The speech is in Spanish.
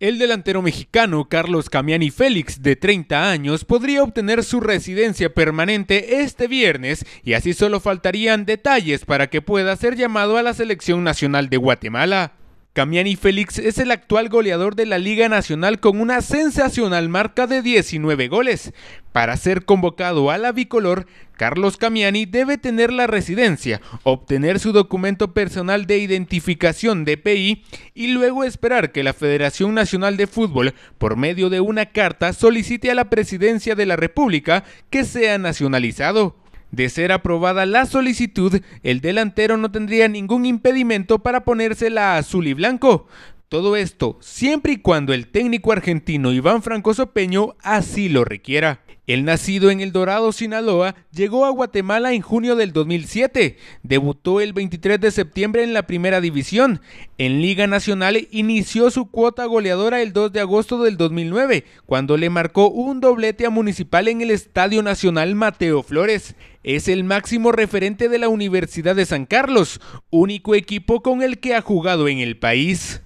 El delantero mexicano Carlos Camiani Félix, de 30 años, podría obtener su residencia permanente este viernes y así solo faltarían detalles para que pueda ser llamado a la selección nacional de Guatemala. Camiani Félix es el actual goleador de la Liga Nacional con una sensacional marca de 19 goles. Para ser convocado a la bicolor, Carlos Camiani debe tener la residencia, obtener su documento personal de identificación DPI y luego esperar que la Federación Nacional de Fútbol, por medio de una carta, solicite a la Presidencia de la República que sea nacionalizado. De ser aprobada la solicitud, el delantero no tendría ningún impedimento para ponérsela azul y blanco. Todo esto siempre y cuando el técnico argentino Iván Franco Sopeño así lo requiera. El nacido en El Dorado, Sinaloa, llegó a Guatemala en junio del 2007. Debutó el 23 de septiembre en la Primera División. En Liga Nacional inició su cuota goleadora el 2 de agosto del 2009, cuando le marcó un doblete a Municipal en el Estadio Nacional Mateo Flores. Es el máximo referente de la Universidad de San Carlos, único equipo con el que ha jugado en el país.